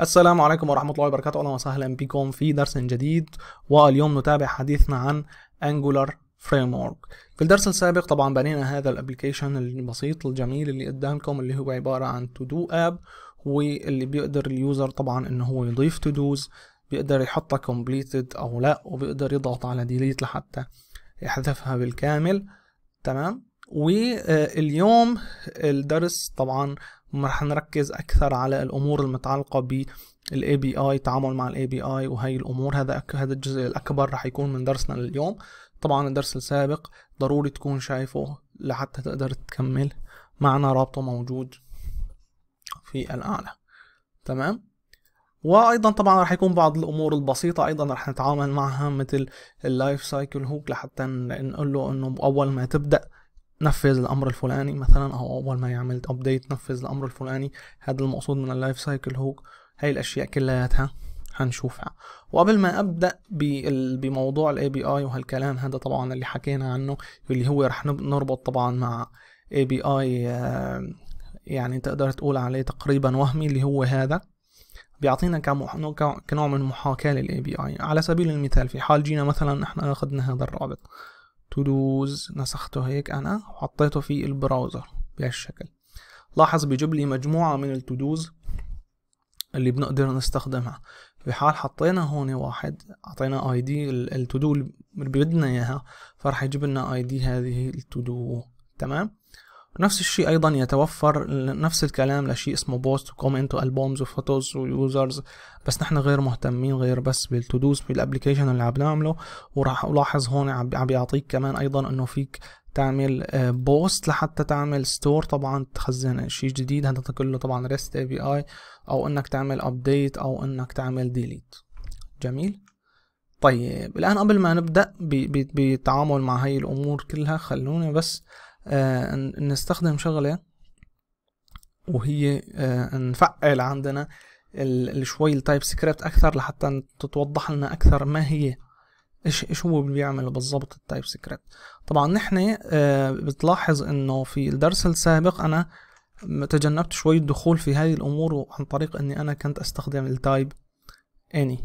السلام عليكم ورحمة الله وبركاته أهلا وسهلا بكم في درس جديد واليوم نتابع حديثنا عن Angular Framework في الدرس السابق طبعا بنينا هذا الابلكيشن البسيط الجميل اللي قدامكم اللي هو عبارة عن To Do اب واللي بيقدر اليوزر طبعا ان هو يضيف To Do's بيقدر يحطها completed او لا وبيقدر يضغط على delete لحتى يحذفها بالكامل تمام واليوم الدرس طبعا رح نركز اكثر على الامور المتعلقه بالاي بي اي تعامل مع الاي بي اي وهي الامور هذا هذا الجزء الاكبر رح يكون من درسنا لليوم طبعا الدرس السابق ضروري تكون شايفه لحتى تقدر تكمل معنا رابطه موجود في الاعلى تمام وايضا طبعا رح يكون بعض الامور البسيطه ايضا رح نتعامل معها مثل اللايف سايكل هوك لحتى نقول له انه اول ما تبدا نفذ الامر الفلاني مثلا او اول ما يعمل ابديت نفذ الامر الفلاني هذا المقصود من اللايف سايكل هو هاي الاشياء كلياتها هنشوفها وقبل ما ابدا بموضوع الاي بي اي وهالكلام هذا طبعا اللي حكينا عنه اللي هو رح نربط طبعا مع اي بي اي يعني تقدر تقول عليه تقريبا وهمي اللي هو هذا بيعطينا كنوع من محاكاة للاي بي اي على سبيل المثال في حال جينا مثلا احنا اخذنا هذا الرابط تودوز نسخته هيك أنا وحطيته في البراوزر بهالشكل لاحظ بيجيب لي مجموعة من التودوز اللي بنقدر نستخدمها في حال حطينا هون واحد اعطينا اي دي التودو اللي بدنا اياها فرح يجيب لنا اي دي هذه التودو تمام نفس الشيء ايضا يتوفر نفس الكلام لشيء اسمه بوست وكومنت والبومز وفوتوز ويوزرز بس نحن غير مهتمين غير بس بالتودوز بالابلكيشن اللي عم نعمله وراح الاحظ هون عم بيعطيك كمان ايضا انه فيك تعمل آه، بوست لحتى تعمل ستور طبعا تخزن شيء جديد هذا كله طبعا ريست اي بي اي او انك تعمل ابديت او انك تعمل ديليت جميل طيب الان قبل ما نبدا بالتعامل مع هاي الامور كلها خلونا بس آه، نستخدم شغلة وهي آه، نفعل عندنا شوي التايب سكريبت أكثر لحتى تتوضح لنا أكثر ما هي ايش ايش هو بيعمل بالضبط التايب سكريبت طبعا نحن آه، بتلاحظ انه في الدرس السابق انا تجنبت شوي الدخول في هذه الامور عن طريق اني انا كنت استخدم التايب اني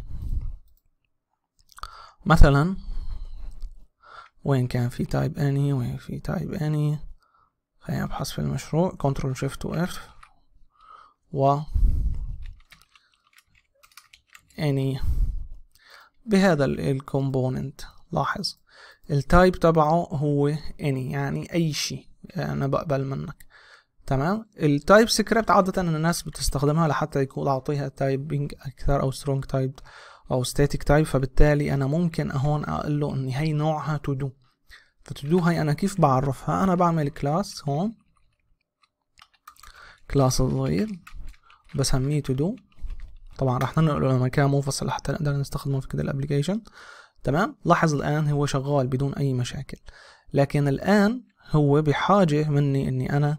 مثلا وين كان في تايب اني وين في تايب اني خليني ابحث في المشروع كنترول شيفت و اف و اني بهذا الكومبوننت لاحظ التايب تبعه هو اني e، يعني اي شيء يعني انا بقبل منك تمام التايب سكريبت عاده الناس بتستخدمها لحتى يكون اعطيها تايبنج اكثر او سترونج تايب او static type فبالتالي انا ممكن اهون اقول له ان هي نوعها to do فتو دو هي انا كيف بعرفها انا بعمل كلاس هون كلاس صغير بسميه تو دو طبعا رح ننقله لمكان منفصل لحتى نقدر نستخدمه في كده الابلكيشن تمام لاحظ الان هو شغال بدون اي مشاكل لكن الان هو بحاجة مني اني انا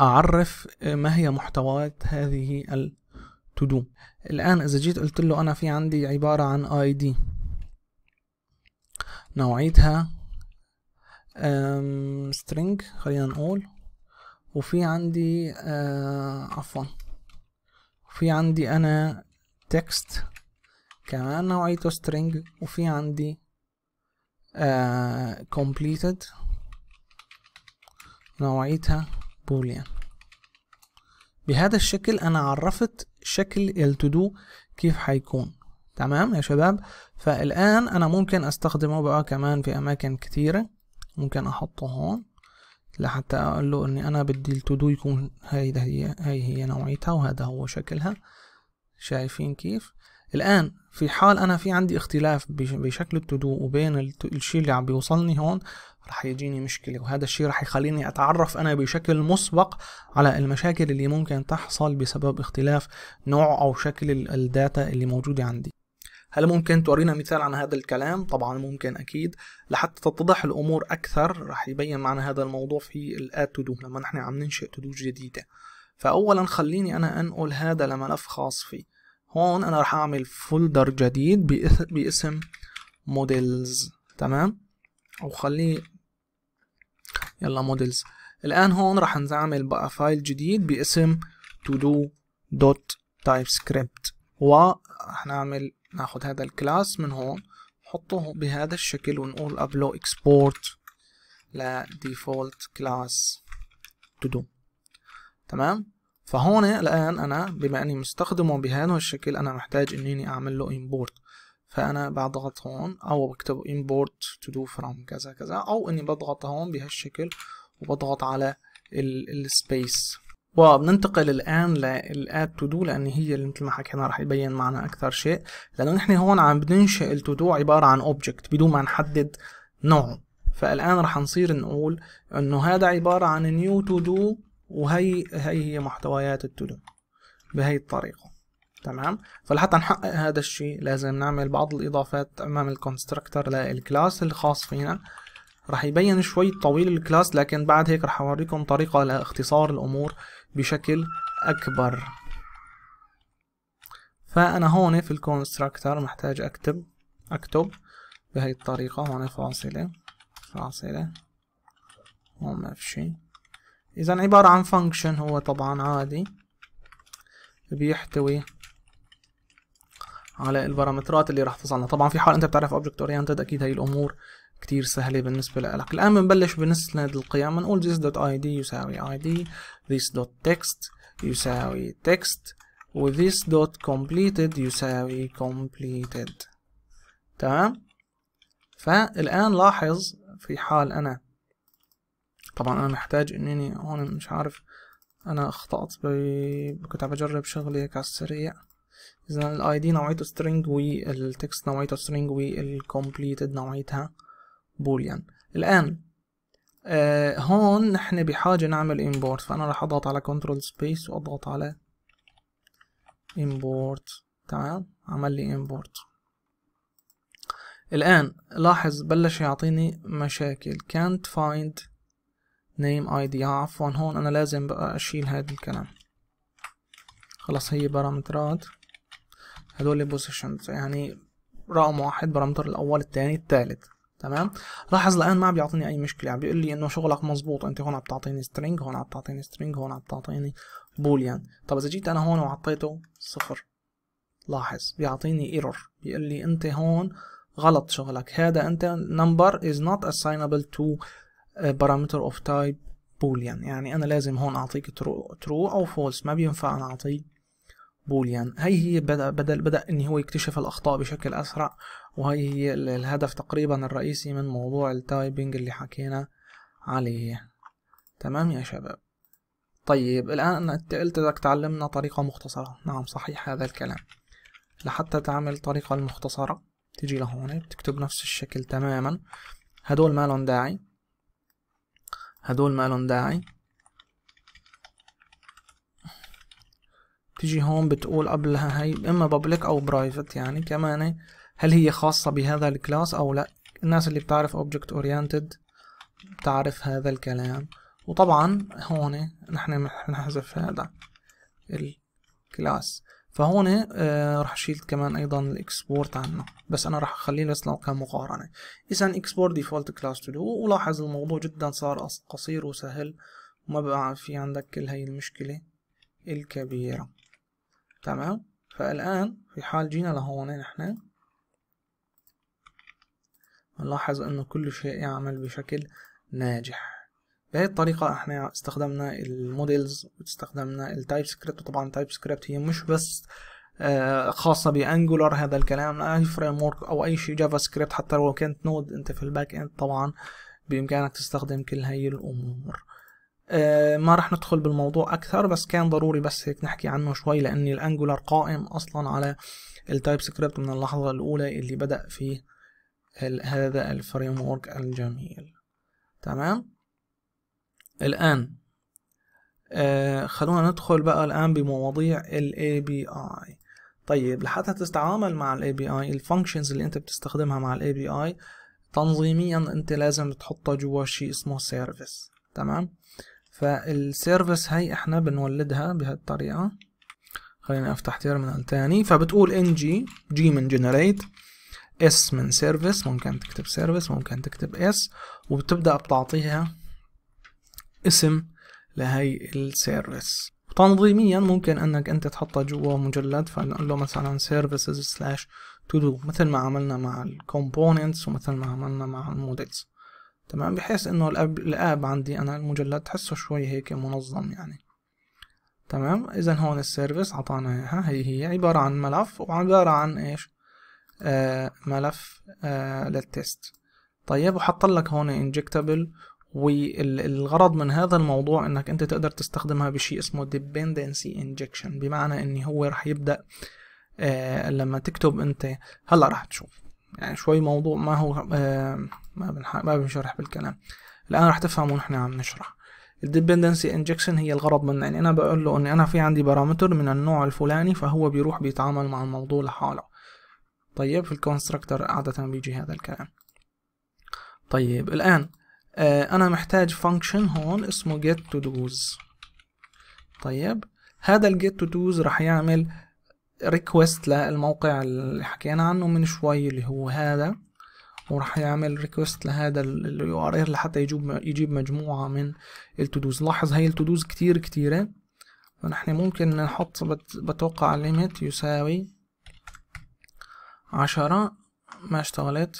اعرف ما هي محتويات هذه التو دو الآن إذا جيت قلت له أنا في عندي عبارة عن اي دي نوعيتها string خلينا نقول وفي عندي آه، عفوا في عندي أنا text كمان نوعيته string وفي عندي آه، completed نوعيتها boolean بهذا الشكل أنا عرفت شكل ال to do كيف حيكون تمام يا شباب فالآن أنا ممكن أستخدمه بقى كمان في أماكن كتيرة ممكن أحطه هون لحتى أقول له إني أنا بدي ال to do يكون هاي هي هاي هي نوعيتها وهذا هو شكلها شايفين كيف الآن في حال أنا في عندي اختلاف بشكل التودو وبين الشيء اللي عم بيوصلني هون رح يجيني مشكلة وهذا الشيء رح يخليني أتعرف أنا بشكل مسبق على المشاكل اللي ممكن تحصل بسبب اختلاف نوع أو شكل الداتا اللي موجودة عندي هل ممكن تورينا مثال عن هذا الكلام؟ طبعا ممكن أكيد لحتى تتضح الأمور أكثر رح يبين معنا هذا الموضوع في الآد تودو لما نحن عم ننشئ تودو جديدة فأولا خليني أنا أنقل هذا لملف خاص فيه هون انا راح اعمل فولدر جديد باسم مودلز تمام وخليه يلا مودلز الان هون راح نعمل بقى فايل جديد باسم to do dot typescript وراح نعمل ناخد هذا الكلاس من هون نحطه بهذا الشكل ونقول ابلو اكسبورت لديفولت كلاس to do تمام فهون الآن أنا بما أني مستخدمه بهذا الشكل أنا محتاج أنني أعمل له import فأنا بضغط هون أو بكتب import to do from كذا كذا أو أني بضغط هون بهالشكل وبضغط على السبيس وبننتقل الآن للآد تو دو لأن هي اللي مثل ما حكينا رح يبين معنا أكثر شيء لأنه نحن هون عم بننشئ التو دو عبارة عن object بدون ما نحدد نوعه فالآن رح نصير نقول إنه هذا عبارة عن نيو تو دو وهي هي هي محتويات التودو بهي الطريقة تمام فلحتى نحقق هذا الشيء لازم نعمل بعض الإضافات أمام الكونستركتر للكلاس الخاص فينا رح يبين شوي طويل الكلاس لكن بعد هيك رح أوريكم طريقة لاختصار الأمور بشكل أكبر فأنا هون في الكونستركتر محتاج أكتب أكتب بهي الطريقة هون فاصلة فاصلة هون ما في شيء اذا عبارة عن فانكشن هو طبعا عادي بيحتوي على البارامترات اللي راح توصلنا طبعا في حال انت بتعرف اوبجكت اورينتد اكيد هاي الامور كتير سهلة بالنسبة لك الآن بنبلش بنسند القيم بنقول this dot id يساوي id this dot text يساوي text و this dot completed يساوي completed تمام فالآن لاحظ في حال أنا طبعا انا محتاج انني هون مش عارف انا اخطأت ب... كنت عم بجرب شغلي هيك على السريع اذا الاي دي نوعيته string والتكست نوعيته string والcompleted نوعيتها بوليان الان آه هون نحن بحاجة نعمل import فانا راح اضغط على control space واضغط على import تمام عمل لي import الان لاحظ بلش يعطيني مشاكل can't find نيم اي دي عفوا هون انا لازم بقى اشيل هاد الكلام خلاص هي بارامترات هدول بوزيشنز يعني رقم واحد بارامتر الاول الثاني الثالث تمام لاحظ الان ما بيعطيني اي مشكله عم بيقول لي انه شغلك مزبوط انت هون عم تعطيني سترينج هون عم تعطيني سترينج هون عم تعطيني بوليان طب اذا جيت انا هون وعطيته صفر لاحظ بيعطيني ايرور بيقول لي انت هون غلط شغلك هذا انت نمبر از نوت اساينبل تو بارامتر اوف تايب بوليان يعني انا لازم هون اعطيك ترو, ترو او فولس ما بينفع انا اعطيه بوليان هي هي بدأ, بدأ, بدأ ان هو يكتشف الاخطاء بشكل اسرع وهي هي الهدف تقريبا الرئيسي من موضوع التايبنج اللي حكينا عليه تمام يا شباب طيب الآن أنت قلت بدك تعلمنا طريقة مختصرة نعم صحيح هذا الكلام لحتى تعمل الطريقه المختصرة تجي لهون بتكتب نفس الشكل تماما هدول ما لهم داعي هدول ما لهم داعي تيجي هون بتقول قبلها هي اما بابليك او برايفت يعني كمان هل هي خاصة بهذا الكلاس او لا الناس اللي بتعرف اوبجكت اورينتد بتعرف هذا الكلام وطبعا هون نحن بنحذف هذا الكلاس فهون آه، راح اشيل كمان ايضا الاكسبورت عنه بس انا راح اخليه بس لو كان مقارنه اذا اكسبورت ديفولت كلاس تو ولاحظ الموضوع جدا صار قصير وسهل وما بقى في عندك كل هاي المشكله الكبيره تمام فالان في حال جينا لهون نحن نلاحظ انه كل شيء يعمل بشكل ناجح بهذه الطريقة احنا استخدمنا الموديلز واستخدمنا التايب سكريبت وطبعا التايب سكريبت هي مش بس آه، خاصة بانجولار هذا الكلام اي فريم ورك او اي شيء جافا سكريبت حتى لو كانت نود انت في الباك اند طبعا بامكانك تستخدم كل هاي الامور آه، ما راح ندخل بالموضوع اكثر بس كان ضروري بس هيك نحكي عنه شوي لان الانجولار قائم اصلا على التايب سكريبت من اللحظة الاولى اللي بدأ فيه هذا الفريم ورك الجميل تمام الآن آه خلونا ندخل بقى الآن بمواضيع ال API طيب لحتى تتعامل مع ال API functions اللي انت بتستخدمها مع ال API تنظيميا انت لازم تحطها جوا شيء اسمه سيرفيس تمام فالسيرفيس هاي احنا بنولدها بهالطريقة خليني افتح تيرمينال تاني فبتقول ng جي من generate اس من سيرفيس ممكن تكتب سيرفيس ممكن تكتب اس وبتبدأ بتعطيها اسم لهي السيرفيس تنظيميا ممكن انك انت تحطها جوا مجلد فنقول له مثلا سيرفيسز سلاش تو دو مثل ما عملنا مع الكومبوننتس ومثل ما عملنا مع المودلز تمام بحيث انه الاب, الاب عندي انا المجلد تحسه شوي هيك منظم يعني تمام اذا هون السيرفيس عطانا اياها هي هي عبارة عن ملف وعبارة عن ايش آه ملف آه للتست طيب وحط لك هون انجكتابل والغرض من هذا الموضوع انك انت تقدر تستخدمها بشيء اسمه dependency injection بمعنى ان هو رح يبدا آه لما تكتب انت هلا رح تشوف يعني شوي موضوع ما هو آه ما بنح... ما بنشرح بالكلام الان رح تفهموا نحن عم نشرح الديبندنسي انجكشن هي الغرض منه يعني انا بقول له اني انا في عندي بارامتر من النوع الفلاني فهو بيروح بيتعامل مع الموضوع لحاله طيب في الكونستراكتر عادة بيجي هذا الكلام طيب الان آه، انا محتاج فانكشن هون اسمه get to do's طيب هذا الجيت to do's راح يعمل ريكوست للموقع اللي حكينا عنه من شوي اللي هو هذا وراح يعمل ريكوست لهذا اليو ار ال لحتى يجيب يجيب مجموعه من التودوز لاحظ to التودوز كتير كتيره فنحن ممكن نحط بت بتوقع ليميت يساوي عشرة ما اشتغلت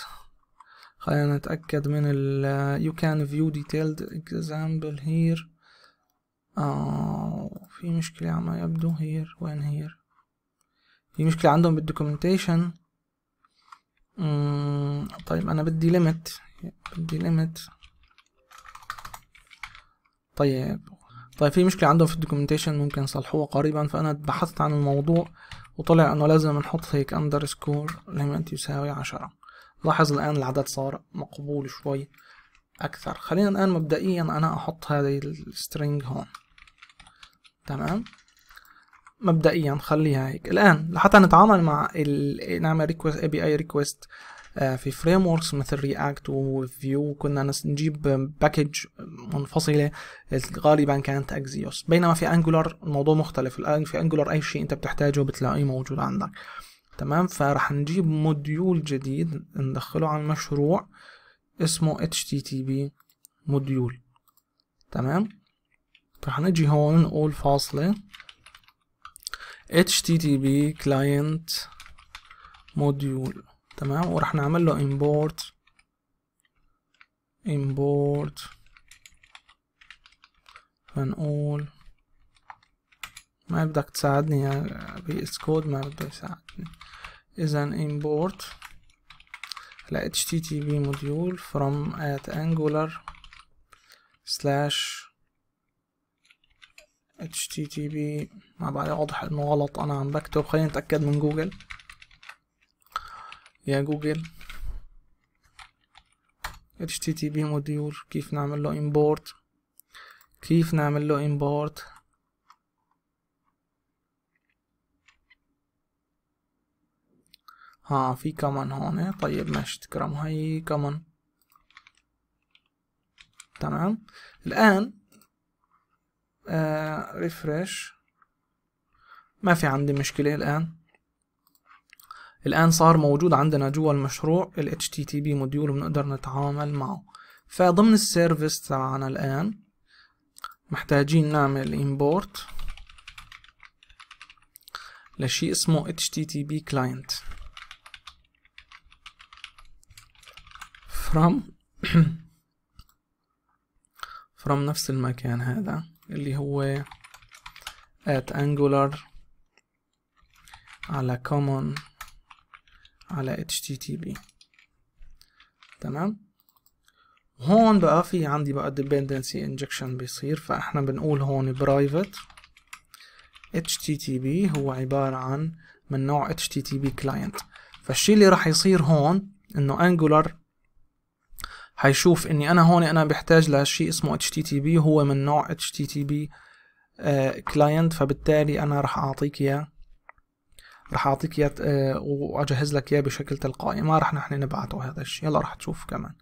خلينا نتأكد من ال you can view detailed example here آه في مشكلة على ما يبدو here وين here في مشكلة عندهم بالدوكيومنتيشن طيب أنا بدي limit بدي limit طيب طيب في مشكلة عندهم في الدوكيومنتيشن ممكن يصلحوها قريبا فأنا بحثت عن الموضوع وطلع إنه لازم نحط هيك underscore limit يساوي عشرة لاحظ الآن العدد صار مقبول شوي أكثر خلينا الآن مبدئيا أنا أحط هذه السترينج هون تمام مبدئيا خليها هيك الآن لحتى نتعامل مع ال... نعمل request API request آه، في فريم ووركس مثل رياكت وفيو كنا نجيب باكج منفصله غالبا كانت اكزيوس بينما في انجولار الموضوع مختلف الان في انجولار اي شيء انت بتحتاجه بتلاقيه موجود عندك تمام فراح نجيب موديول جديد ندخله على المشروع اسمه http موديول تمام راح نجي هون نقول فاصلة http client موديول تمام وراح نعمل له import import فنقول ما بدك تساعدني يا بي اس كود ما بده يساعدني اذا import ل http module from at angular slash http ما بعد واضح انه غلط انا عم بكتب خلينا نتاكد من جوجل يا جوجل http module كيف نعمل له import كيف نعمل له import ها في كمان هون طيب ماشي تكرم هاي كمان تمام الآن آه ريفرش ما في عندي مشكلة الآن الآن صار موجود عندنا جوا المشروع ال HTTP موديول بنقدر نتعامل معه فضمن السيرفيس تبعنا الآن محتاجين نعمل import لشيء اسمه HTTP client from from نفس المكان هذا اللي هو at angular على common على http تمام هون بقى في عندي بقى dependency injection بيصير فاحنا بنقول هون private http هو عبارة عن من نوع http client فالشي اللي راح يصير هون انه angular حيشوف اني انا هون انا بحتاج لشيء اسمه اتش تي تي بي هو من نوع اتش تي تي بي كلاينت فبالتالي انا راح اعطيك اياه راح اعطيك اياه آه، واجهز لك اياه بشكل تلقائي ما راح نحن نبعته هذا الشيء يلا راح تشوف كمان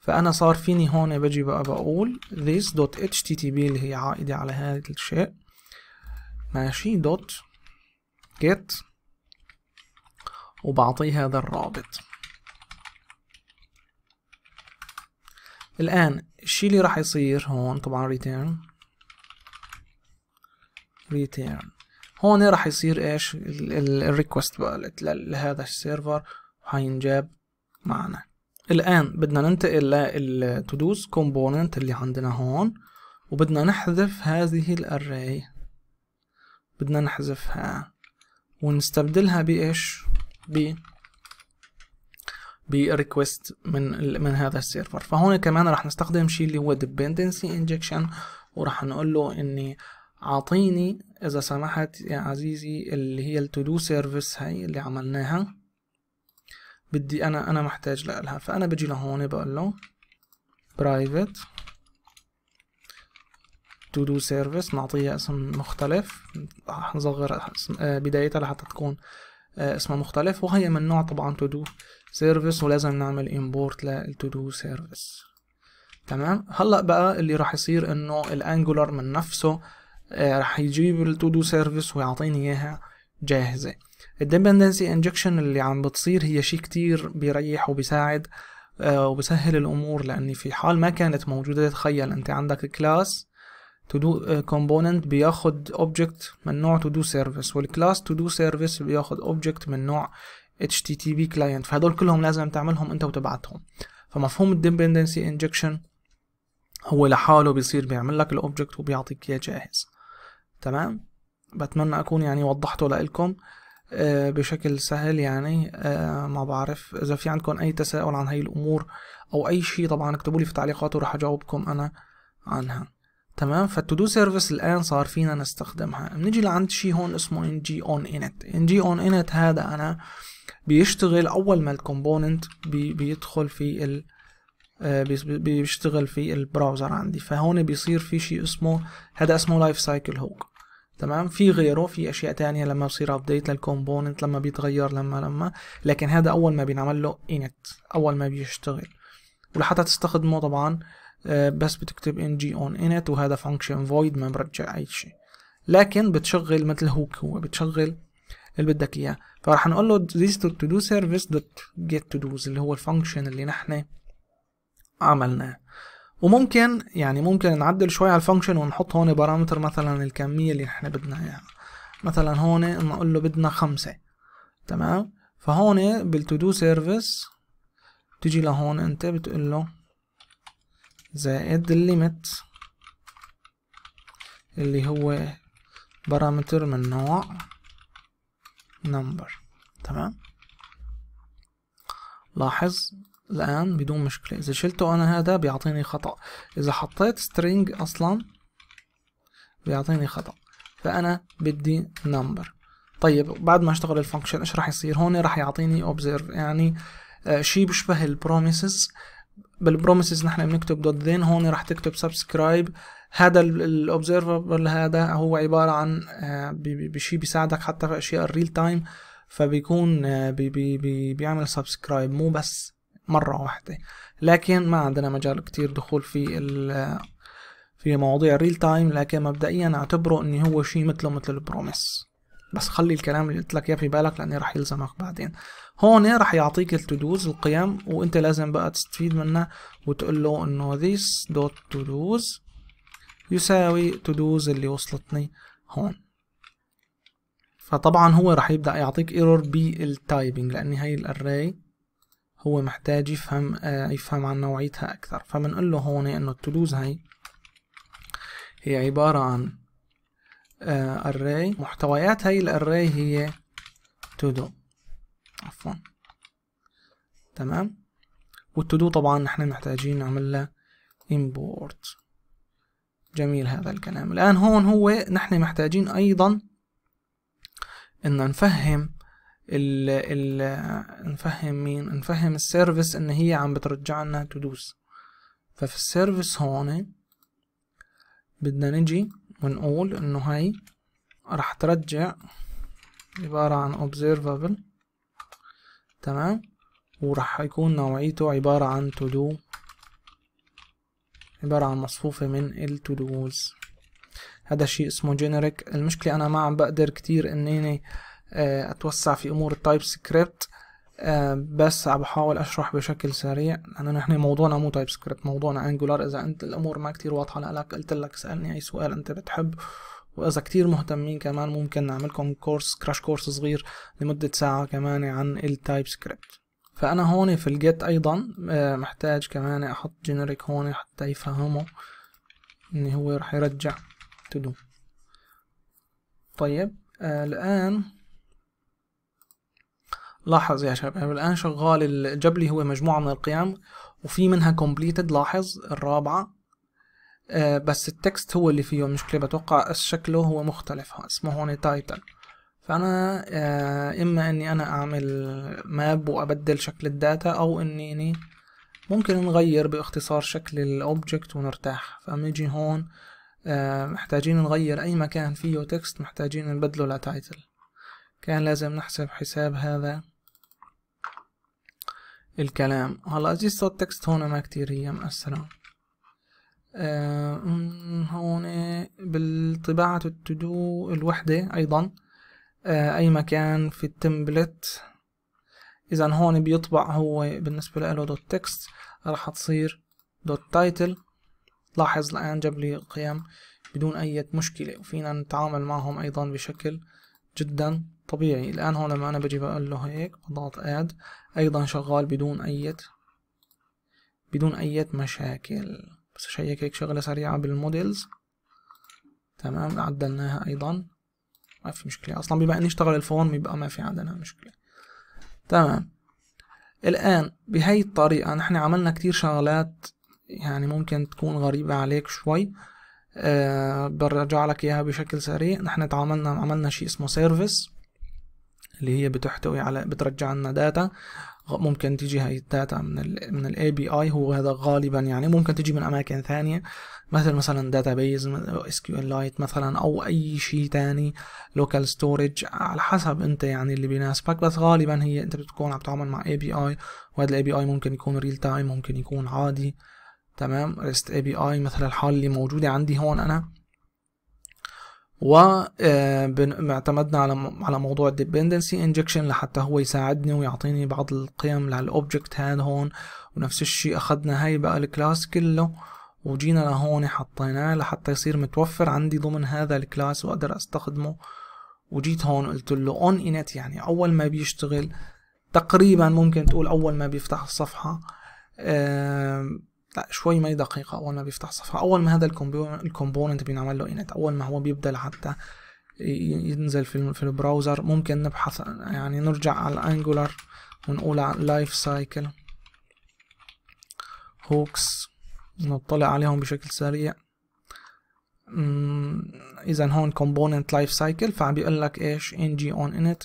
فانا صار فيني هون بجي بقى بقول this.http اللي هي عائده على هذا الشيء ماشي دوت get وبعطيه هذا الرابط الآن الشيء اللي راح يصير هون طبعا ريتيرن ريتيرن هون راح يصير ايش الريكوست بقى لهذا السيرفر وحينجاب معنا الآن بدنا ننتقل للتودوز كومبوننت اللي عندنا هون وبدنا نحذف هذه الأري بدنا نحذفها ونستبدلها بإيش؟ ب بريكوست من من هذا السيرفر فهون كمان راح نستخدم شيء اللي هو dependency injection وراح نقول له اني اعطيني اذا سمحت يا عزيزي اللي هي التو دو سيرفيس هاي اللي عملناها بدي انا انا محتاج لها فانا بجي لهون بقول له برايفت تو دو سيرفيس نعطيها اسم مختلف راح نصغر آه، بدايتها لحتى تكون آه، اسمها مختلف وهي من نوع طبعا تو دو سيرفيس ولازم نعمل امبورت للتو دو سيرفيس تمام هلا بقى اللي راح يصير انه الانجولار من نفسه آه، راح يجيب التو دو سيرفيس ويعطيني اياها جاهزه الديبندنسي انجكشن اللي عم بتصير هي شيء كتير بيريح وبيساعد آه، وبسهل الامور لاني في حال ما كانت موجوده تخيل انت عندك كلاس تو دو كومبوننت بياخد اوبجكت من نوع تو دو سيرفيس والكلاس تو دو سيرفيس بياخد اوبجكت من نوع HTTP client فهدول كلهم لازم تعملهم انت وتبعتهم فمفهوم الديبندنسي انجكشن هو لحاله بيصير بيعمل لك الاوبجكت وبيعطيك اياه جاهز تمام بتمنى اكون يعني وضحته لكم آه، بشكل سهل يعني آه، ما بعرف اذا في عندكم اي تساؤل عن هاي الامور او اي شيء طبعا اكتبوا لي في التعليقات وراح اجاوبكم انا عنها تمام فالتودو سيرفيس الان صار فينا نستخدمها بنيجي لعند شيء هون اسمه ان جي اون انت ان جي اون انت هذا انا بيشتغل اول ما الكومبوننت بي بيدخل في ال آه، بيشتغل في البراوزر عندي فهون بيصير في شيء اسمه هذا اسمه لايف سايكل هوك تمام في غيره في اشياء تانية لما بصير ابديت للكومبوننت لما بيتغير لما لما لكن هذا اول ما بينعمل له انت اول ما بيشتغل ولحتى تستخدمه طبعا آه، بس بتكتب ng on init وهذا function void ما برجع اي شيء لكن بتشغل مثل هوك هو بتشغل اللي بدك اياه فراح نقول له this dot to do service dot get to do's اللي هو الفانكشن اللي نحن عملناه وممكن يعني ممكن نعدل شوي على الفانكشن ونحط هون بارامتر مثلا الكمية اللي نحن بدنا اياها يعني. مثلا هون نقول له بدنا خمسة تمام فهون do سيرفيس تجي لهون انت بتقول له زائد الليمت اللي هو بارامتر من نوع number تمام لاحظ الآن بدون مشكلة إذا شلته أنا هذا بيعطيني خطأ إذا حطيت string أصلا بيعطيني خطأ فأنا بدي number طيب بعد ما اشتغل الفانكشن ايش راح يصير هون راح يعطيني observe يعني آه شيء بيشبه البروميسز بالبروميسز نحن بنكتب دوت ذين هون راح تكتب سبسكرايب هذا الاوبزرفبل هذا هو عباره عن آه، بشيء بيساعدك حتى في اشياء الريل تايم فبيكون آه، بي بي بي بيعمل سبسكرايب مو بس مره واحده لكن ما عندنا مجال كتير دخول في ال في مواضيع الريل تايم لكن مبدئيا اعتبره ان هو شيء مثله مثل البروميس بس خلي الكلام اللي قلت لك اياه في بالك لاني راح يلزمك بعدين هون راح يعطيك التودوز القيم وانت لازم بقى تستفيد منها وتقول له انه this dot to do's يساوي تو اللي وصلتني هون فطبعا هو راح يبدأ يعطيك ايرور بالتايبنج لأن هاي الأراي هو محتاج يفهم آه يفهم عن نوعيتها أكثر فبنقول له هون إنه التودوز هاي هي عبارة عن آه محتويات هاي الأراي هي do عفوا تمام والتدو طبعا نحن محتاجين نعمل لها import جميل هذا الكلام الآن هون هو نحن محتاجين أيضا أن نفهم ال ال نفهم مين نفهم السيرفيس ان هي عم بترجع لنا تدوس ففي السيرفيس هون بدنا نجي ونقول انه هاي رح ترجع عبارة عن observable تمام وراح يكون نوعيته عبارة عن to do عبارة عن مصفوفة من التودوز هذا الشيء اسمه جينيريك المشكلة أنا ما عم بقدر كتير إنني آه، أتوسع في أمور التايب آه، سكريبت بس عم بحاول أشرح بشكل سريع لأنه نحن موضوعنا مو تايب سكريبت موضوعنا أنجولار إذا أنت الأمور ما كتير واضحة لك قلت لك سألني أي سؤال أنت بتحب وإذا كتير مهتمين كمان ممكن نعملكم كورس كراش كورس صغير لمدة ساعة كمان عن التايب سكريبت فأنا هون في الجيت أيضا آه، محتاج كمان أحط جينيريك هون حتى يفهمه إن هو راح يرجع تدو طيب آه الآن لاحظ يا شباب الآن شغال جاب لي هو مجموعة من القيم وفي منها كومبليتد لاحظ الرابعة آه بس التكست هو اللي فيه مشكلة بتوقع شكله هو مختلف اسمه هون تايتل فانا آه، اما اني انا اعمل ماب وابدل شكل الداتا او اني ممكن نغير باختصار شكل الاوبجكت ونرتاح فنيجي هون آه، محتاجين نغير اي مكان فيه تكست محتاجين نبدله لتايتل كان لازم نحسب حساب هذا الكلام هلا صوت التكست هون ما كتير هي مأثرة آه، هون بالطباعة التدو الوحدة أيضا آه، اي مكان في التمبلت اذا هون بيطبع هو بالنسبة له دوت تكست راح تصير دوت تايتل لاحظ الان جاب لي قيم بدون اي مشكلة وفينا نتعامل معهم ايضا بشكل جدا طبيعي الان هون لما انا بجي بقول له هيك بضغط اد ايضا شغال بدون اي بدون اي مشاكل بس شيك هيك شغلة سريعة بالموديلز تمام عدلناها ايضا ما في مشكلة أصلا بما إني اشتغل الفورم يبقى ما في عندنا مشكلة تمام الآن بهاي الطريقة نحن عملنا كتير شغلات يعني ممكن تكون غريبة عليك شوي أه برجع لك إياها بشكل سريع نحن تعاملنا عملنا شيء اسمه سيرفيس اللي هي بتحتوي على بترجع لنا داتا ممكن تيجي هاي الداتا من الـ من الاي بي اي هو هذا غالبا يعني ممكن تيجي من اماكن ثانيه مثل مثلا بيز اس كيو ان لايت مثلا او اي شيء ثاني لوكال ستورج على حسب انت يعني اللي بيناسبك بس غالبا هي انت بتكون عم تتعامل مع اي بي اي وهذا الاي بي اي ممكن يكون ريل تايم ممكن يكون عادي تمام ريست اي بي اي مثل الحال اللي موجوده عندي هون انا واعتمدنا آه، على على موضوع الديبندنسي انجكشن لحتى هو يساعدني ويعطيني بعض القيم للاوبجكت هاد هون ونفس الشيء اخذنا هاي بقى الكلاس كله وجينا لهون حطيناه لحتى يصير متوفر عندي ضمن هذا الكلاس واقدر استخدمه وجيت هون قلت له اون انت يعني اول ما بيشتغل تقريبا ممكن تقول اول ما بيفتح الصفحه لا شوي ما دقيقة أول ما بيفتح صفحة أول ما هذا الكومبوننت بينعمل له إنت أول ما هو بيبدأ حتى ينزل في في البراوزر ممكن نبحث يعني نرجع على الانجولار ونقول على لايف سايكل هوكس نطلع عليهم بشكل سريع اذا هون كومبوننت لايف سايكل فعم بيقول لك ايش ان جي اون انت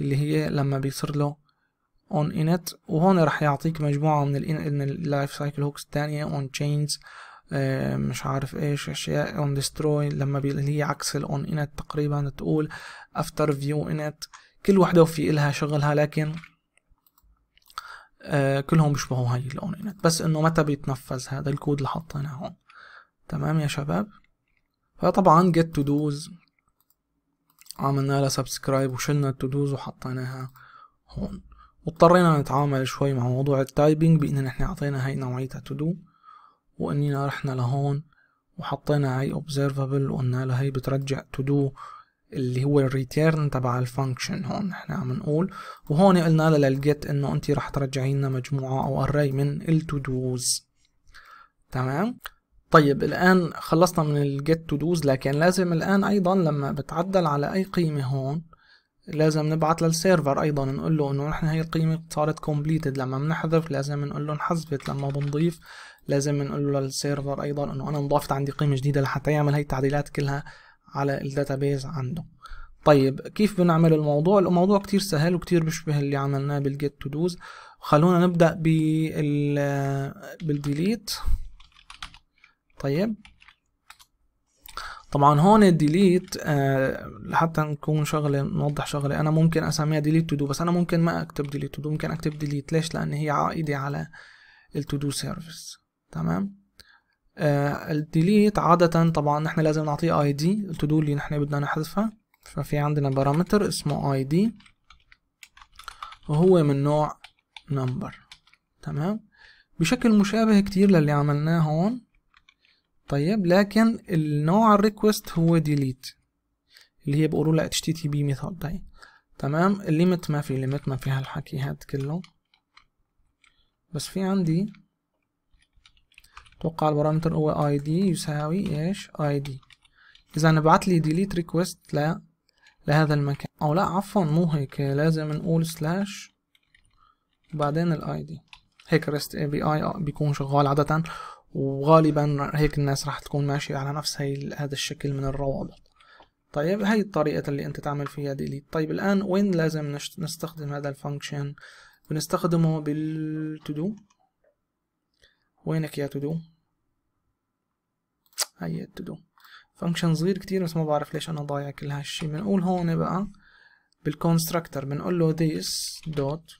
اللي هي لما بيصير له on init وهون راح يعطيك مجموعة من ال من اللايف سايكل هوكس التانية on chains آه، مش عارف ايش اشياء on destroy لما اللي هي عكس ال on init تقريبا تقول after view init كل وحدة في إلها شغلها لكن آه، كلهم بيشبهوا هاي ال on init بس انه متى بيتنفذ هذا الكود اللي حطيناه هون تمام يا شباب فطبعا get to دوز عملنا لها سبسكرايب وشلنا التودوز وحطيناها هون واضطرينا نتعامل شوي مع موضوع التايبنج بان نحن اعطينا هاي نوعية تو واننا رحنا لهون وحطينا هاي observable وقلنا لها هاي بترجع to do اللي هو الريتيرن تبع الفانكشن هون نحن عم نقول وهون قلنا لها للجيت انه انت رح ترجعي لنا مجموعة او array من التو دوز تمام طيب الان خلصنا من الجيت تو دوز لكن لازم الان ايضا لما بتعدل على اي قيمة هون لازم نبعت للسيرفر ايضا نقول له انه نحن هي القيمه صارت كومبليتد لما بنحذف لازم نقول له انحذفت لما بنضيف لازم نقول له للسيرفر ايضا انه انا انضافت عندي قيمه جديده لحتى يعمل هي التعديلات كلها على الداتابيز عنده طيب كيف بنعمل الموضوع الموضوع كتير سهل وكتير بيشبه اللي عملناه بالجيت تو دوز خلونا نبدا بال بالديليت طيب طبعا هون ديليت آه، لحتى نكون شغله نوضح شغله انا ممكن اسميها ديليت تو دو بس انا ممكن ما اكتب ديليت تو دو ممكن اكتب ديليت ليش لان هي عائده على التو دو سيرفيس تمام آه، الديليت عاده طبعا نحن لازم نعطيه اي دي التو دو اللي نحن بدنا نحذفها ففي عندنا بارامتر اسمه اي دي وهو من نوع نمبر تمام بشكل مشابه كتير للي عملناه هون طيب لكن النوع الريكوست هو ديليت اللي هي بيقولوا لها اتش تي تي بي ميثود طيب تمام الليمت ما في ليمت ما في هالحكي هاد كله بس في عندي توقع البارامتر هو اي دي يساوي ايش اي دي اذا نبعت لي ديليت ريكوست ل لهذا المكان او لا عفوا مو هيك لازم نقول سلاش وبعدين الاي دي هيك ريست اي بي اي بيكون شغال عادة وغالبا هيك الناس راح تكون ماشية على نفس هاي هذا الشكل من الروابط طيب هاي الطريقة اللي انت تعمل فيها ديليت طيب الآن وين لازم نستخدم هذا الفانكشن بنستخدمه بالتودو وينك يا تودو هي التودو فانكشن صغير كتير بس ما بعرف ليش انا ضايع كل هالشي بنقول هون بقى بالكونستراكتر بنقول له this dot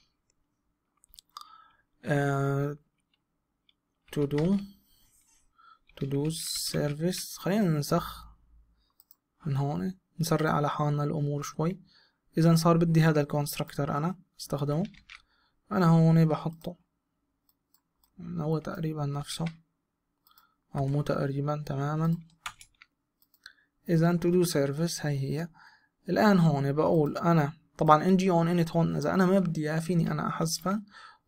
uh, to do تو دوز سيرفيس خلينا ننسخ من هون نسرع على حالنا الامور شوي اذا صار بدي هذا constructor انا استخدمه انا هون بحطه هو تقريبا نفسه او مو تقريبا تماما اذا تو دو سيرفيس هي هي الان هون بقول انا طبعا انجي اون انت هون اذا انا ما بدي إياها فيني انا احذفها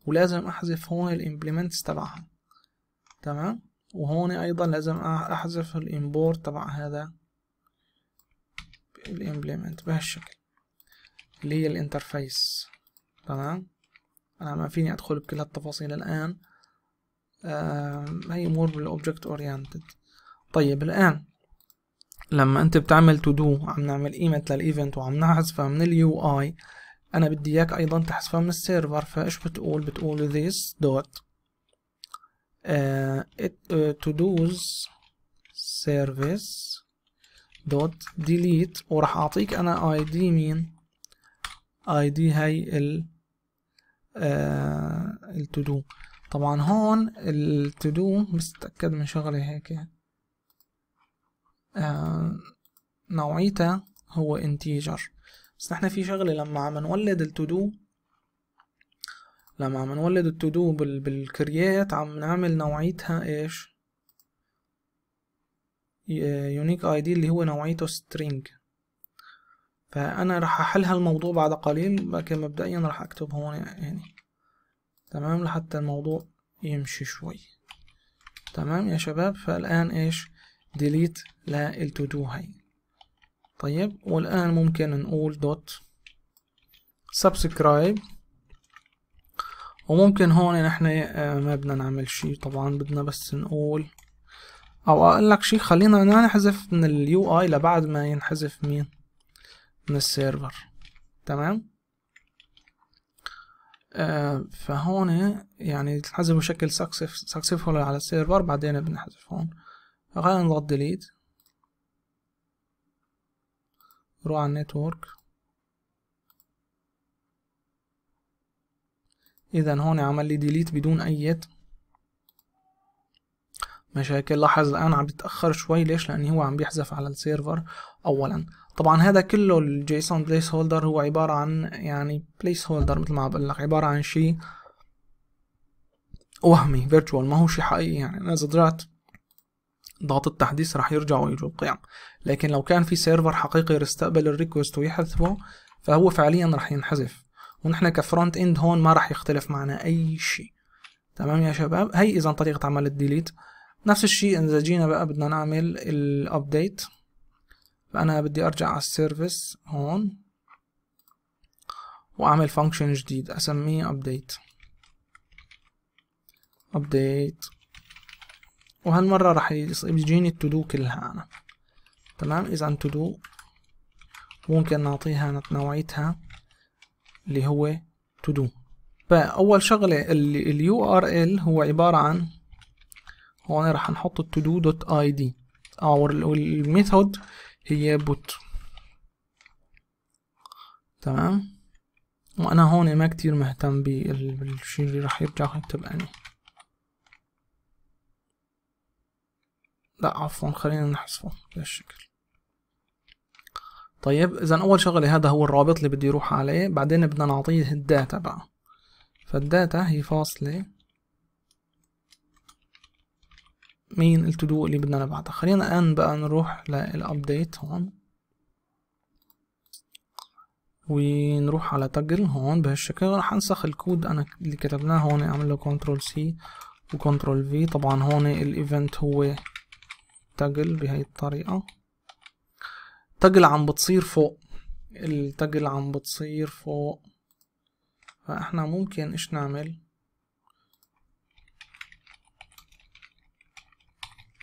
ولازم احذف هون الامبلمنتس تبعها تمام وهون ايضا لازم احذف الامبورت تبع هذا الامبلمنت بهالشكل اللي هي الانترفيس تمام انا ما فيني ادخل بكل هالتفاصيل الان هي امور بالاوبجكت اورينتد طيب الان لما انت بتعمل تو دو عم نعمل ايمنت للايفنت وعم نحذفها من اليو اي انا بدي اياك ايضا تحذفها من السيرفر فايش بتقول بتقول this dot تو دوز سيرفيس دوت ديليت وراح اعطيك انا اي دي مين اي دي هاي ال آه التو دو طبعا هون التو دو بس متاكد من شغله هيك آه نوعيتها هو انتيجر بس نحن في شغله لما عم نولد التو دو لما عم نولد التودو بالكرييت عم نعمل نوعيتها ايش يونيك اي دي اللي هو نوعيته string فانا راح احل هالموضوع بعد قليل لكن مبدئيا راح اكتب هون يعني تمام لحتى الموضوع يمشي شوي تمام يا شباب فالان ايش ديليت للتودو هاي طيب والان ممكن نقول دوت سبسكرايب وممكن هون نحن آه، ما بدنا نعمل شي طبعا بدنا بس نقول او اقول لك شي خلينا ما نحذف من اليو اي لبعد ما ينحذف مين من السيرفر تمام آه فهون يعني تنحذف بشكل سكسسفول على السيرفر بعدين بنحذف هون خلينا نضغط ديليت نروح على النتورك اذا هون عمل لي ديليت بدون اي مشاكل لاحظ الان عم بتاخر شوي ليش لان هو عم بيحذف على السيرفر اولا طبعا هذا كله الجيسون بليس هولدر هو عباره عن يعني بليس هولدر مثل ما بقول لك عباره عن شيء وهمي فيرتشوال ما هو شيء حقيقي يعني انا اذا رجعت ضغط التحديث راح يرجعوا يجوا القيم لكن لو كان في سيرفر حقيقي يستقبل الريكوست ويحذفه فهو فعليا راح ينحذف ونحن كفرونت اند هون ما راح يختلف معنا اي شيء تمام يا شباب هي اذا طريقه عمل الديليت نفس الشيء اذا جينا بقى بدنا نعمل الابديت فانا بدي ارجع على السيرفيس هون واعمل فانكشن جديد اسميه ابديت ابديت وهالمرة راح يجيني التودو كلها أنا تمام إذا تو دو ممكن نعطيها نوعيتها اللي هو to do فأول شغلة ال URL هو عبارة عن هون راح نحط ال to do.id dot والميثود هي بوت تمام وأنا هون ما كتير مهتم بالشي اللي راح يرجع يكتب أني لا عفوا خلينا نحذفه بهالشكل طيب اذا اول شغله هذا هو الرابط اللي بدي يروح عليه بعدين بدنا نعطيه الداتا بقى فالداتا هي فاصله مين التودو اللي بدنا نبعتها خلينا الان بقى نروح للابديت هون ونروح على تجل هون بهالشكل راح انسخ الكود انا اللي كتبناه هون اعمل له كنترول سي وكنترول في طبعا هون الايفنت هو تجل بهي الطريقه التاجل عم بتصير فوق التاجل عم بتصير فوق فاحنا ممكن ايش نعمل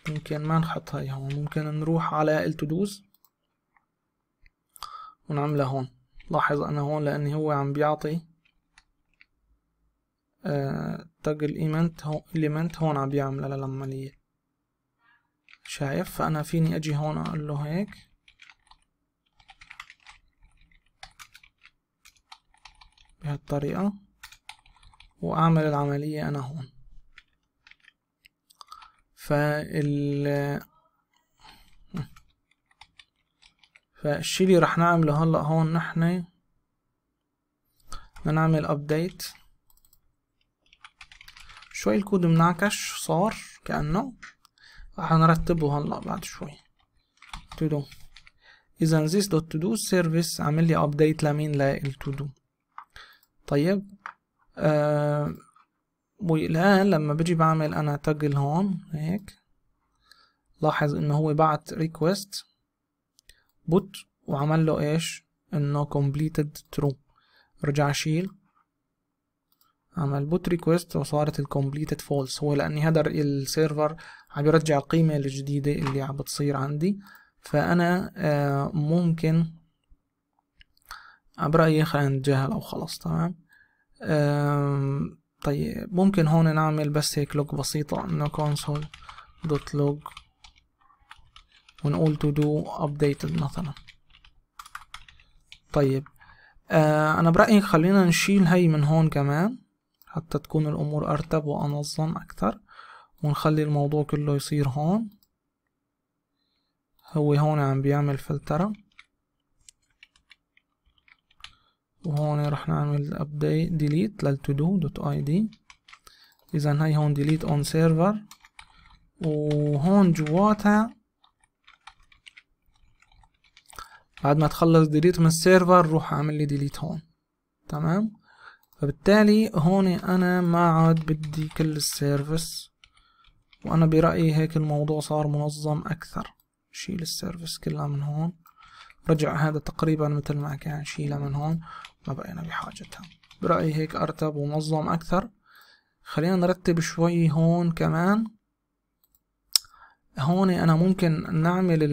ممكن ما نحط هاي هون ممكن نروح على التودوز ونعملها هون لاحظ انا هون لاني هو عم بيعطي آه تاج الايمنت هون هون عم بيعمل العملية شايف فانا فيني اجي هون اقول له هيك بهالطريقة وأعمل العملية أنا هون فال فالشي اللي رح نعمله هلا هون نحن بدنا نعمل ابديت شوي الكود منعكش صار كأنه رح نرتبه هلا بعد شوي تو دو اذا this دوت to do service عمل لي أبديت لمين للتو دو طيب آه والآن لما بجي بعمل أنا تجل هون هيك لاحظ إنه هو بعت request بوت وعمل له إيش إنه completed true رجع شيل عمل بوت ريكويست وصارت الكومبليتد فولس هو لاني هذا السيرفر عم يرجع القيمة الجديدة اللي عم بتصير عندي فانا آه، ممكن برأيي خلينا أو خلاص تمام طيب ممكن هون نعمل بس هيك لوج بسيطة انه كونسول دوت log ونقول to do updated مثلا طيب آه انا برأيي خلينا نشيل هاي من هون كمان حتى تكون الامور ارتب وانظم اكتر ونخلي الموضوع كله يصير هون هو هون عم بيعمل فلترة وهون رح نعمل update delete للتودو دوت اي دي اذا هاي هون delete on server وهون جواتها بعد ما تخلص ديليت من السيرفر روح اعمل لي ديليت هون تمام فبالتالي هون انا ما عاد بدي كل السيرفس وانا برأيي هيك الموضوع صار منظم اكثر شيل السيرفس كلها من هون رجع هذا تقريبا مثل ما كان شيله من هون ما بقينا بحاجتها برأيي هيك أرتب ومنظم أكثر خلينا نرتب شوي هون كمان هون أنا ممكن نعمل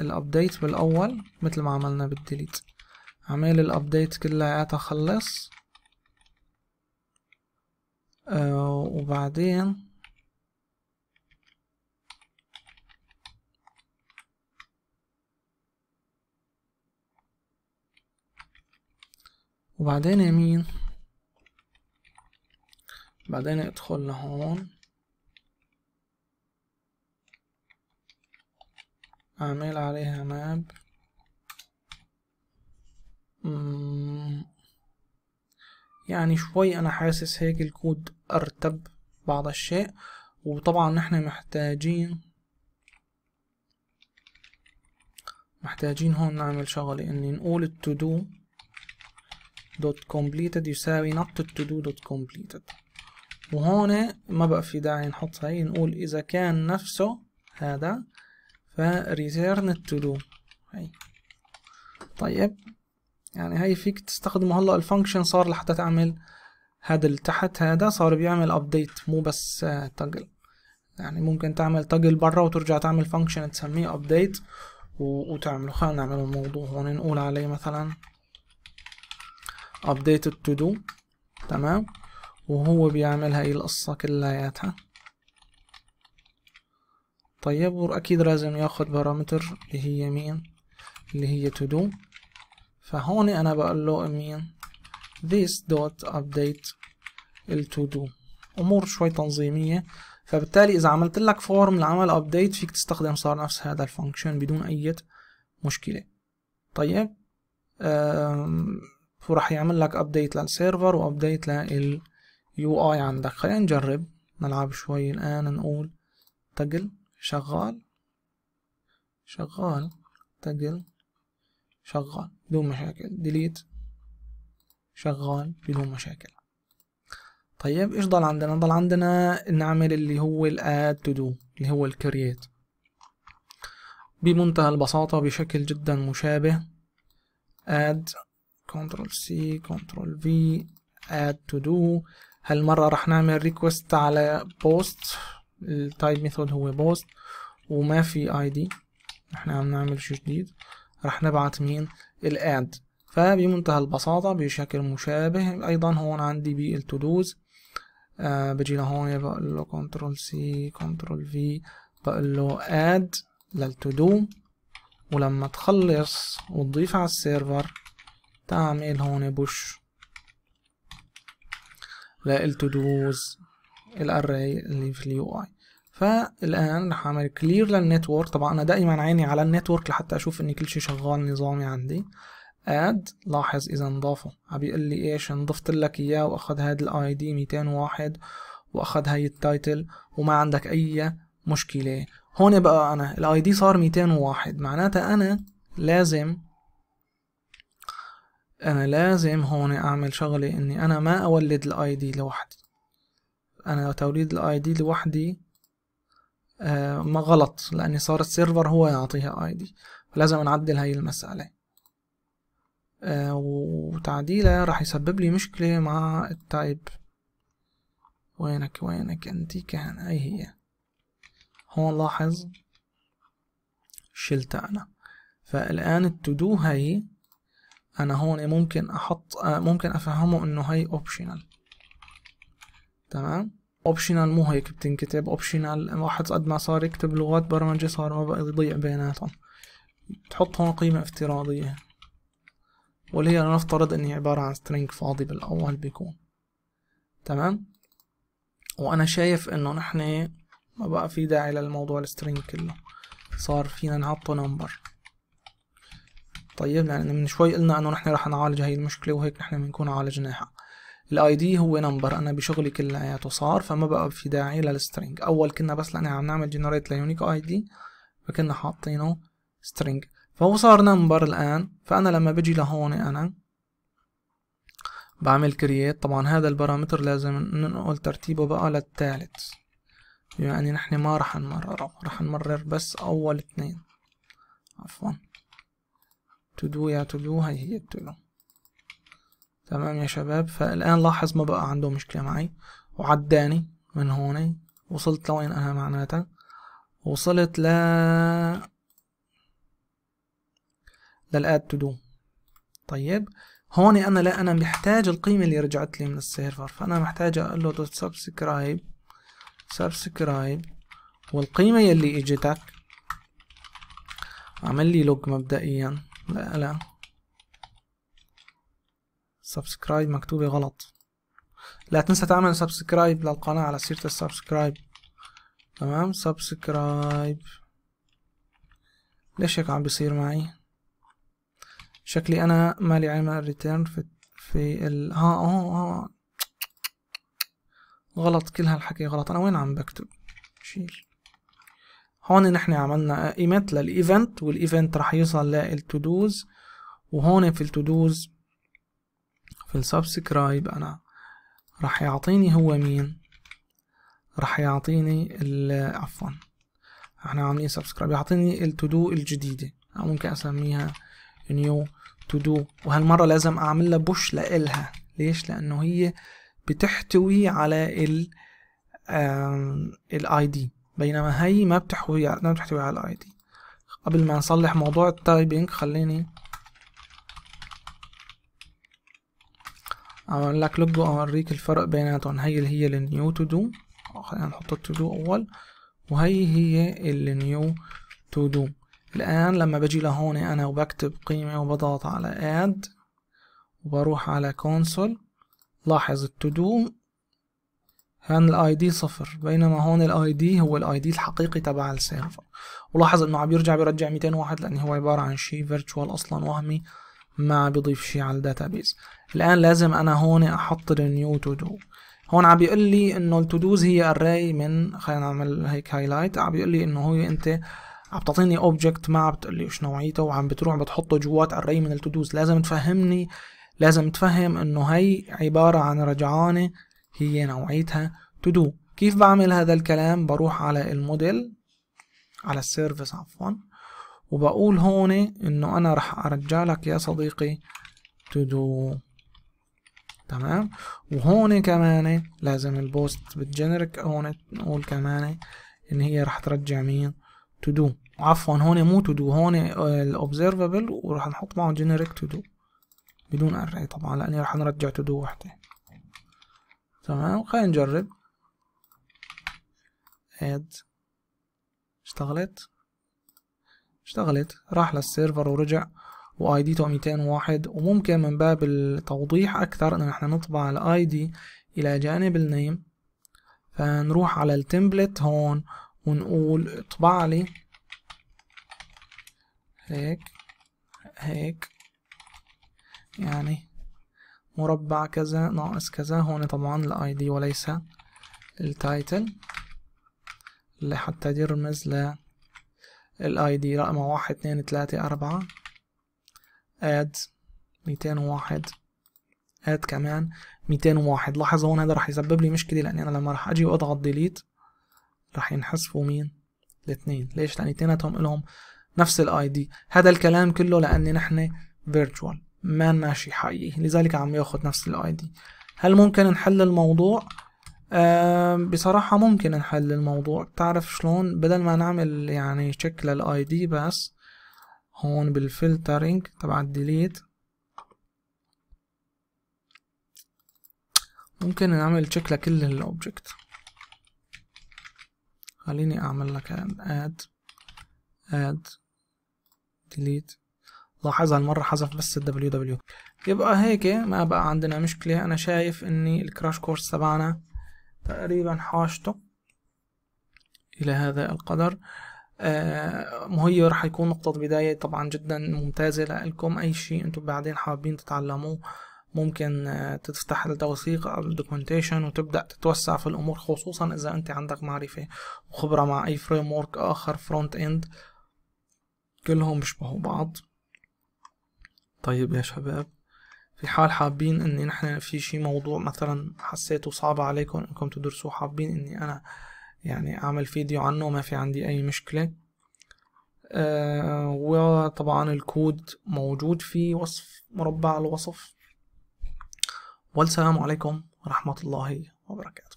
الأبديت بالأول مثل ما عملنا بالديليت عمل الأبديت كلياتها خلص آه وبعدين وبعدين يمين بعدين ادخل لهون اعمل عليها ماب يعني شوي انا حاسس هيك الكود ارتب بعض الشيء وطبعا نحن محتاجين محتاجين هون نعمل شغلة اني نقول التو دو دوت كومبليتد يساوي نوت تو دو دوت كومبليتد وهون ما بقى في داعي نحط هاي نقول اذا كان نفسه هذا فريتيرن تو دو هاي طيب يعني هاي فيك تستخدمه هلا الفانكشن صار لحتى تعمل هذا اللي تحت هذا صار بيعمل ابديت مو بس تاجل آه، يعني ممكن تعمل تاجل برا وترجع تعمل فانكشن تسميه ابديت وتعمله خلينا نعمل الموضوع هون نقول عليه مثلا updated to do تمام وهو بيعملها ايه القصة كلياتها طيب واكيد لازم ياخد بارامتر اللي هي مين اللي هي to do فهون انا بقول له مين this dot update ال to do امور شوي تنظيمية فبالتالي اذا عملت لك فورم لعمل update فيك تستخدم صار نفس هذا الفانكشن بدون اي مشكلة طيب وراح يعمل لك ابديت للسيرفر وابديت يو اي عندك خلينا نجرب نلعب شوي الان نقول تقل شغال شغال تقل شغال بدون مشاكل ديليت شغال بدون مشاكل طيب ايش ضل عندنا ضل عندنا نعمل اللي هو الاد تو دو اللي هو الكرييت بمنتهى البساطة بشكل جدا مشابه اد كنترول سي كنترول في اد تو دو هالمرة راح نعمل ريكوست على بوست التايب ميثود هو بوست وما في اي دي احنا عم نعمل شيء جديد راح نبعت مين الاد فبمنتهى البساطة بشكل مشابه ايضا هون عندي بالتودوز آه بجي لهون بقول له كنترول سي كنترول في بقول له اد للتودو ولما تخلص وتضيف على السيرفر تعمل هون بوش للتو دوز الاري اللي في اليو اي فالان رح اعمل كلير للنتورك طبعا انا دائما عيني على النتورك لحتى اشوف ان كل شيء شغال نظامي عندي اد لاحظ اذا نضافه عم بيقول لي ايش نضفت لك اياه واخذ هذا الاي دي 201 واخذ هاي التايتل وما عندك اي مشكله هون بقى انا الاي دي صار 201 معناتها انا لازم انا لازم هون اعمل شغلة اني انا ما اولد الاي دي لوحدي انا توليد الاي دي لوحدي آه ما غلط لاني صار السيرفر هو يعطيها اي دي فلازم نعدل هاي المسألة آه وتعديلها راح يسبب لي مشكلة مع التايب وينك وينك انتي كان اي هي هون لاحظ شلتها انا فالان التودو هاي انا هون إيه ممكن احط آه، ممكن افهمه انه هي اوبشنال تمام اوبشنال مو هيك بتنكتب اوبشنال واحد قد ما صار يكتب لغات برمجه صار ما بقى يضيع بيناتهم تحط هون قيمه افتراضيه واللي هي لنفترض اني عباره عن سترينج فاضي بالاول بيكون تمام وانا شايف انه نحن إيه، ما بقى في داعي للموضوع السترينج كله صار فينا نحطه نمبر طيب لأن من شوي قلنا إنه نحن رح نعالج هاي المشكلة وهيك نحن بنكون عالجناها الاي دي هو نمبر انا بشغلي كلياته صار فما بقى في داعي للسترينج اول كنا بس لانه عم نعمل جنريت ليونيك اي دي فكنا حاطينه سترينج فهو صار نمبر الان فانا لما بجي لهون انا بعمل كرييت طبعا هذا البارامتر لازم ننقل ترتيبه بقى للثالث يعني نحن ما رح نمرره رح نمرر بس اول اثنين عفوا تو دو يا تو دو هي التو دو تمام يا شباب فالآن لاحظ ما بقى عنده مشكلة معي وعداني من هون وصلت لوين أنا معناتها وصلت ل للآد تو دو طيب هون أنا لا أنا محتاج القيمة اللي رجعت لي من السيرفر فأنا محتاج أقول له سبسكرايب سبسكرايب والقيمة يلي اجتك عمل لي لوج مبدئيا لا لا سبسكرايب مكتوبة غلط لا تنسى تعمل سبسكرايب للقناة على سيرة السبسكرايب تمام سبسكرايب ليش هيك عم بيصير معي شكلي انا مالي عامل ريتيرن في في ال ها اه اه غلط كل هالحكي غلط انا وين عم بكتب شيل هون نحن عملنا ايمت للايفنت والايفنت راح يوصل للتودوز وهون في التودوز في السبسكرايب انا راح يعطيني هو مين راح يعطيني ال عفوا احنا عاملين سبسكرايب يعطيني التودو الجديده او ممكن اسميها نيو تودو وهالمره لازم اعمل لها بوش لإلها ليش لانه هي بتحتوي على ال الاي دي بينما هي ما بتحوي ما بتحتوي على الاي دي قبل ما نصلح موضوع التايبنج خليني اعمل لك لوج اوريك الفرق بيناتهم هي اللي هي النيو تو دو خلينا نحط التو دو اول وهي هي النيو تو دو الان لما بجي لهون انا وبكتب قيمة وبضغط على اد وبروح على كونسول لاحظ التو دو هان الاي دي صفر بينما هون الاي دي هو الاي دي الحقيقي تبع السيرفر ولاحظ انه عم بيرجع بيرجع 201 لان هو عباره عن شيء فيرتشوال اصلا وهمي ما عم بيضيف شيء على الداتابيز الان لازم انا هون احط النيو تو دو هون عم بيقول لي انه التو دوز هي اراي من خلينا نعمل هيك هايلايت عم بيقول لي انه هو انت عم تعطيني اوبجكت ما عم بتقول لي ايش نوعيته وعم بتروح بتحطه جوات اراي من التو دوز لازم تفهمني لازم تفهم انه هي عباره عن رجعانه هي نوعيتها to do كيف بعمل هذا الكلام بروح على الموديل على السيرفيس عفوا وبقول هون انه انا رح ارجع لك يا صديقي to do تمام وهون كمان لازم البوست بالجنريك هون نقول كمان ان هي رح ترجع مين to do عفوا هون مو to do هون الاوبزرفبل وراح نحط معه generic to do بدون array طبعا لاني رح نرجع to do وحده تمام خلينا نجرب اد اشتغلت اشتغلت راح للسيرفر ورجع واي دي 201 وممكن من باب التوضيح اكثر ان احنا نطبع الاي دي الى جانب النيم فنروح على التمبلت هون ونقول اطبع لي هيك هيك يعني مربع كذا ناقص كذا هون طبعا الاي دي وليس التايتل اللي حتى يرمز ل الاي دي رقم واحد اتنين تلاتة اربعة اد ميتين واحد اد كمان ميتين واحد لاحظ هون هذا رح يسبب لي مشكلة لاني انا لما رح اجي واضغط ديليت رح ينحسفوا مين الاثنين ليش لان اتنيناتهم الهم نفس الاي دي هذا الكلام كله لان نحن فيرتشوال ما ماشي حقيقي لذلك عم ياخد نفس الاي دي هل ممكن نحل الموضوع آه بصراحة ممكن نحل الموضوع بتعرف شلون بدل ما نعمل يعني تشيك للاي دي بس هون بالفلترينج تبع الديليت ممكن نعمل تشيك لكل الاوبجكت خليني اعمل لك اد اد ديليت لاحظها المرة حذف بس ال ww يبقى هيك ما بقى عندنا مشكلة أنا شايف إني الكراش كورس تبعنا تقريبا حاشته إلى هذا القدر آه، مهي رح يكون نقطة بداية طبعا جدا ممتازة لإلكم أي شيء أنتم بعدين حابين تتعلموه ممكن آه، تفتح التوثيق أو الدوكيومنتيشن وتبدأ تتوسع في الأمور خصوصا إذا أنت عندك معرفة وخبرة مع أي فريم ورك آخر فرونت إند كلهم بيشبهوا بعض طيب يا شباب في حال حابين اني نحن في شي موضوع مثلا حسيته صعب عليكم انكم تدرسوا حابين اني انا يعني اعمل فيديو عنه ما في عندي اي مشكلة آه وطبعا الكود موجود في وصف مربع الوصف والسلام عليكم ورحمة الله وبركاته